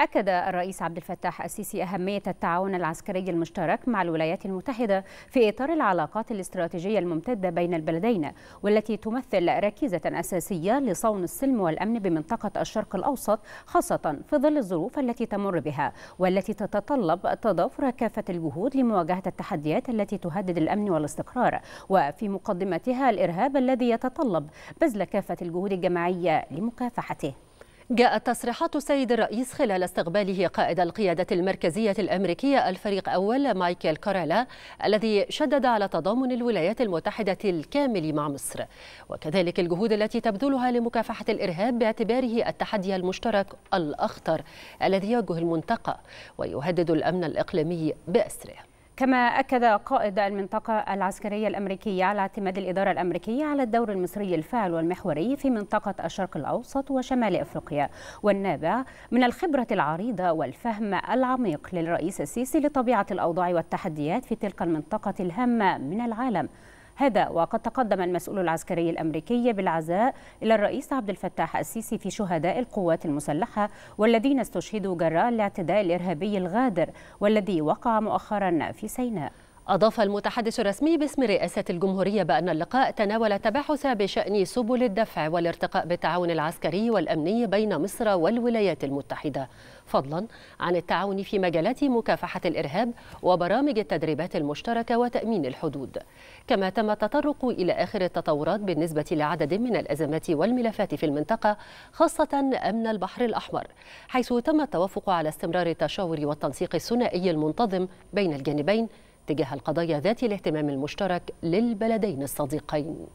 أكد الرئيس عبد الفتاح السيسي أهمية التعاون العسكري المشترك مع الولايات المتحدة في إطار العلاقات الاستراتيجية الممتدة بين البلدين والتي تمثل ركيزة أساسية لصون السلم والأمن بمنطقة الشرق الأوسط خاصة في ظل الظروف التي تمر بها والتي تتطلب تضافر كافة الجهود لمواجهة التحديات التي تهدد الأمن والاستقرار وفي مقدمتها الإرهاب الذي يتطلب بذل كافة الجهود الجماعية لمكافحته جاءت تصريحات السيد الرئيس خلال استقباله قائد القيادة المركزية الأمريكية الفريق أول مايكل كورالا الذي شدد على تضامن الولايات المتحدة الكامل مع مصر وكذلك الجهود التي تبذلها لمكافحة الإرهاب باعتباره التحدي المشترك الأخطر الذي يواجه المنطقة ويهدد الأمن الإقليمي بأسره كما أكد قائد المنطقة العسكرية الأمريكية على اعتماد الإدارة الأمريكية على الدور المصري الفاعل والمحوري في منطقة الشرق الأوسط وشمال أفريقيا والنابع من الخبرة العريضة والفهم العميق للرئيس السيسي لطبيعة الأوضاع والتحديات في تلك المنطقة الهامة من العالم هذا وقد تقدم المسؤول العسكري الأمريكي بالعزاء إلى الرئيس عبد الفتاح السيسي في شهداء القوات المسلحة والذين استشهدوا جراء الاعتداء الإرهابي الغادر والذي وقع مؤخرا في سيناء أضاف المتحدث الرسمي باسم رئاسة الجمهورية بأن اللقاء تناول تباحث بشأن سبل الدفع والارتقاء بالتعاون العسكري والأمني بين مصر والولايات المتحدة فضلا عن التعاون في مجالات مكافحة الإرهاب وبرامج التدريبات المشتركة وتأمين الحدود كما تم التطرق إلى آخر التطورات بالنسبة لعدد من الأزمات والملفات في المنطقة خاصة أمن البحر الأحمر حيث تم التوافق على استمرار التشاور والتنسيق الثنائي المنتظم بين الجانبين تجاه القضايا ذات الاهتمام المشترك للبلدين الصديقين